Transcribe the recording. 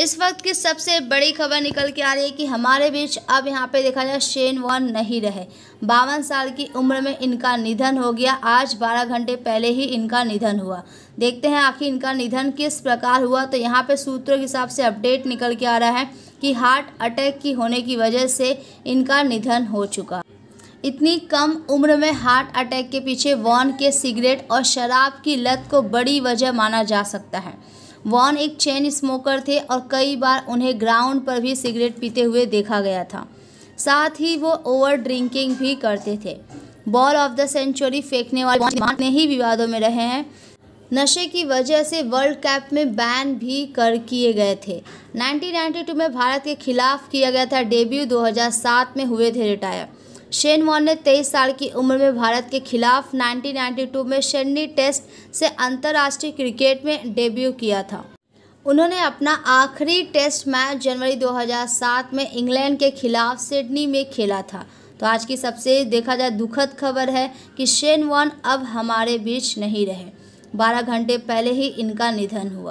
इस वक्त की सबसे बड़ी खबर निकल के आ रही है कि हमारे बीच अब यहाँ पे देखा जाए शेन वॉन नहीं रहे बावन साल की उम्र में इनका निधन हो गया आज 12 घंटे पहले ही इनका निधन हुआ देखते हैं आखिर इनका निधन किस प्रकार हुआ तो यहाँ पे सूत्रों के हिसाब से अपडेट निकल के आ रहा है कि हार्ट अटैक की होने की वजह से इनका निधन हो चुका इतनी कम उम्र में हार्ट अटैक के पीछे वॉन के सिगरेट और शराब की लत को बड़ी वजह माना जा सकता है वॉन एक चेन स्मोकर थे और कई बार उन्हें ग्राउंड पर भी सिगरेट पीते हुए देखा गया था साथ ही वो ओवर ड्रिंकिंग भी करते थे बॉल ऑफ द सेंचुरी फेंकने वाले ने ही विवादों में रहे हैं नशे की वजह से वर्ल्ड कप में बैन भी कर किए गए थे 1992 में भारत के खिलाफ किया गया था डेब्यू 2007 में हुए थे रिटायर शेन वॉन ने 23 साल की उम्र में भारत के खिलाफ 1992 में शेडनी टेस्ट से अंतर्राष्ट्रीय क्रिकेट में डेब्यू किया था उन्होंने अपना आखिरी टेस्ट मैच जनवरी 2007 में इंग्लैंड के खिलाफ सिडनी में खेला था तो आज की सबसे देखा जाए दुखद खबर है कि शेन वॉन अब हमारे बीच नहीं रहे बारह घंटे पहले ही इनका निधन हुआ